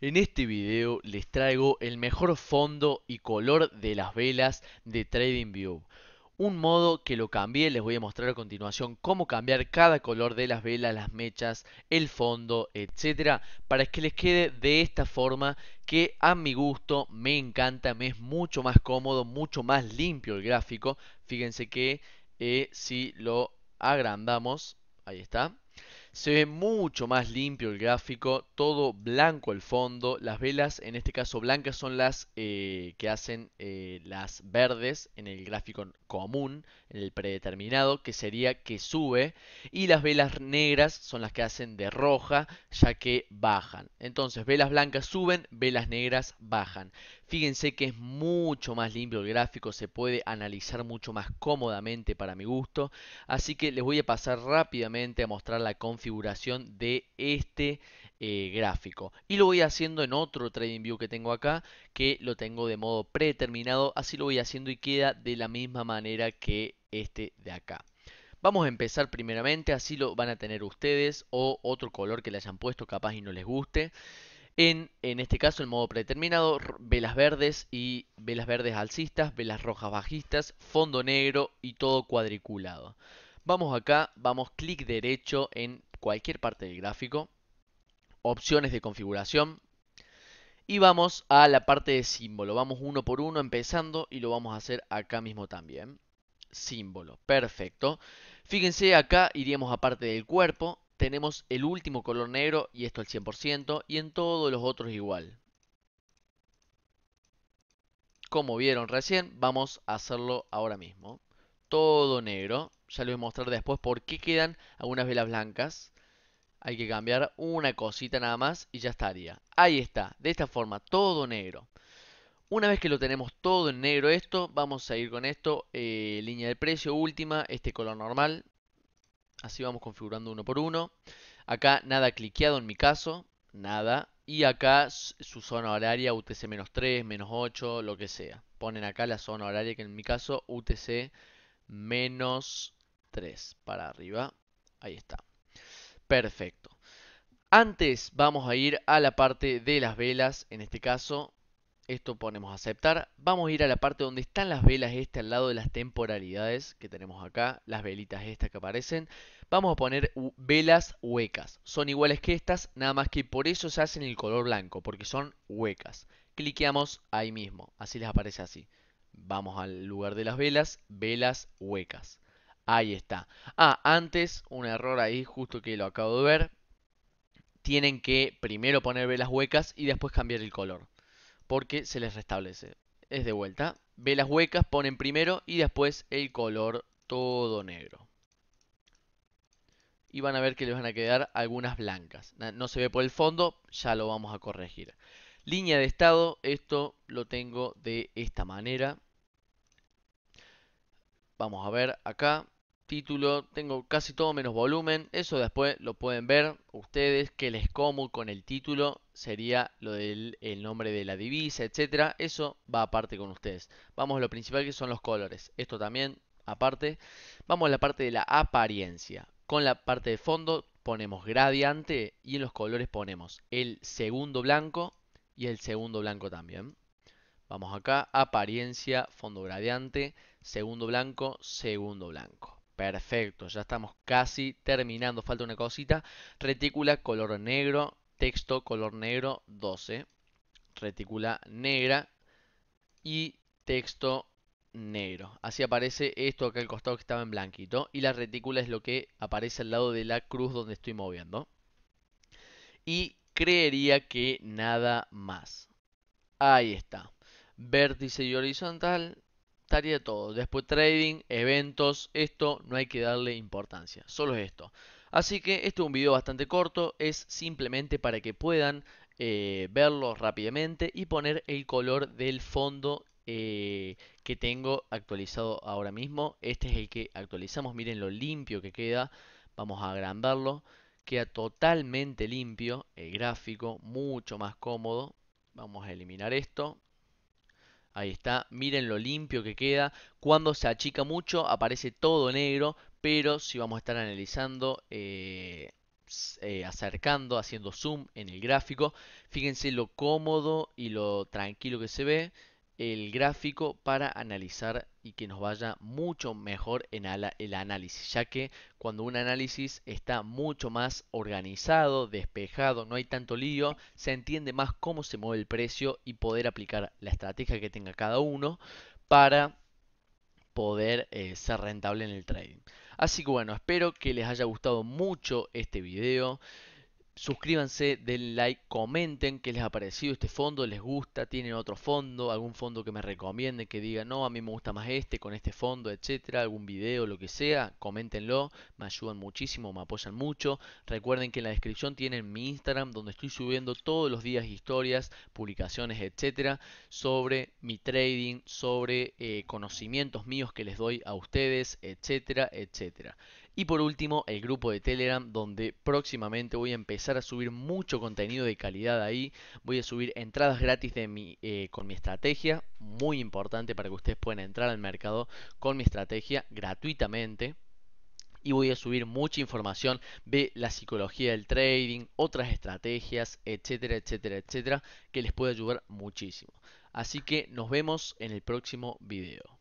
En este video les traigo el mejor fondo y color de las velas de TradingView. Un modo que lo cambié, les voy a mostrar a continuación cómo cambiar cada color de las velas, las mechas, el fondo, etcétera, para que les quede de esta forma que a mi gusto me encanta, me es mucho más cómodo, mucho más limpio el gráfico. Fíjense que eh, si lo agrandamos, ahí está, se ve mucho más limpio el gráfico, todo blanco al fondo. Las velas, en este caso blancas, son las eh, que hacen eh, las verdes en el gráfico común, en el predeterminado, que sería que sube. Y las velas negras son las que hacen de roja, ya que bajan. Entonces, velas blancas suben, velas negras bajan. Fíjense que es mucho más limpio el gráfico, se puede analizar mucho más cómodamente para mi gusto. Así que les voy a pasar rápidamente a mostrar la configuración de este eh, gráfico. Y lo voy haciendo en otro Trading View que tengo acá, que lo tengo de modo predeterminado. Así lo voy haciendo y queda de la misma manera que este de acá. Vamos a empezar primeramente, así lo van a tener ustedes o otro color que le hayan puesto capaz y no les guste en, este caso, el modo predeterminado, velas verdes y velas verdes alcistas, velas rojas bajistas, fondo negro y todo cuadriculado. Vamos acá, vamos clic derecho en cualquier parte del gráfico, opciones de configuración y vamos a la parte de símbolo. Vamos uno por uno empezando y lo vamos a hacer acá mismo también. Símbolo, perfecto. Fíjense acá iríamos a parte del cuerpo tenemos el último color negro y esto al 100% y en todos los otros igual. Como vieron recién, vamos a hacerlo ahora mismo. Todo negro. Ya les voy a mostrar después por qué quedan algunas velas blancas. Hay que cambiar una cosita nada más y ya estaría. Ahí está, de esta forma, todo negro. Una vez que lo tenemos todo en negro esto, vamos a ir con esto, eh, línea de precio última, este color normal, Así vamos configurando uno por uno. Acá nada cliqueado en mi caso, nada. Y acá su zona horaria UTC-3, menos 8, lo que sea. Ponen acá la zona horaria que en mi caso UTC menos 3 para arriba. Ahí está. Perfecto. Antes vamos a ir a la parte de las velas, en este caso esto ponemos aceptar. Vamos a ir a la parte donde están las velas este al lado de las temporalidades que tenemos acá. Las velitas estas que aparecen. Vamos a poner velas huecas. Son iguales que estas, nada más que por eso se hacen el color blanco, porque son huecas. Cliqueamos ahí mismo, así les aparece así. Vamos al lugar de las velas, velas huecas. Ahí está. Ah, antes, un error ahí, justo que lo acabo de ver. Tienen que primero poner velas huecas y después cambiar el color porque se les restablece. Es de vuelta. Ve las huecas, ponen primero y después el color todo negro. Y van a ver que les van a quedar algunas blancas. No se ve por el fondo, ya lo vamos a corregir. Línea de estado, esto lo tengo de esta manera. Vamos a ver acá. Título, tengo casi todo menos volumen. Eso después lo pueden ver ustedes, que les como con el título sería lo del nombre de la divisa, etcétera. Eso va aparte con ustedes. Vamos a lo principal que son los colores. Esto también aparte. Vamos a la parte de la apariencia. Con la parte de fondo ponemos gradiente y en los colores ponemos el segundo blanco y el segundo blanco también. Vamos acá, apariencia, fondo gradiente, segundo blanco, segundo blanco. Perfecto, ya estamos casi terminando, falta una cosita. Retícula color negro, texto color negro 12, retícula negra y texto negro. Así aparece esto acá al costado que estaba en blanquito y la retícula es lo que aparece al lado de la cruz donde estoy moviendo. Y creería que nada más. Ahí está. Vértice y horizontal, estaría todo. Después trading, eventos, esto no hay que darle importancia. Solo esto. Así que este es un video bastante corto, es simplemente para que puedan eh, verlo rápidamente y poner el color del fondo eh, que tengo actualizado ahora mismo. Este es el que actualizamos, miren lo limpio que queda, vamos a agrandarlo. Queda totalmente limpio el gráfico, mucho más cómodo. Vamos a eliminar esto. Ahí está, miren lo limpio que queda. Cuando se achica mucho aparece todo negro, pero si vamos a estar analizando, eh, eh, acercando, haciendo zoom en el gráfico, fíjense lo cómodo y lo tranquilo que se ve el gráfico para analizar y que nos vaya mucho mejor en el análisis, ya que cuando un análisis está mucho más organizado, despejado, no hay tanto lío, se entiende más cómo se mueve el precio y poder aplicar la estrategia que tenga cada uno para poder eh, ser rentable en el trading. Así que bueno, espero que les haya gustado mucho este video. Suscríbanse, den like, comenten qué les ha parecido este fondo, les gusta, tienen otro fondo, algún fondo que me recomienden, que digan, no, a mí me gusta más este con este fondo, etcétera, algún video, lo que sea, coméntenlo, me ayudan muchísimo, me apoyan mucho. Recuerden que en la descripción tienen mi Instagram donde estoy subiendo todos los días historias, publicaciones, etcétera, sobre mi trading, sobre eh, conocimientos míos que les doy a ustedes, etcétera, etcétera. Y por último, el grupo de Telegram, donde próximamente voy a empezar a subir mucho contenido de calidad ahí. Voy a subir entradas gratis de eh, con mi estrategia, muy importante para que ustedes puedan entrar al mercado con mi estrategia gratuitamente. Y voy a subir mucha información de la psicología del trading, otras estrategias, etcétera, etcétera, etcétera, que les puede ayudar muchísimo. Así que nos vemos en el próximo video.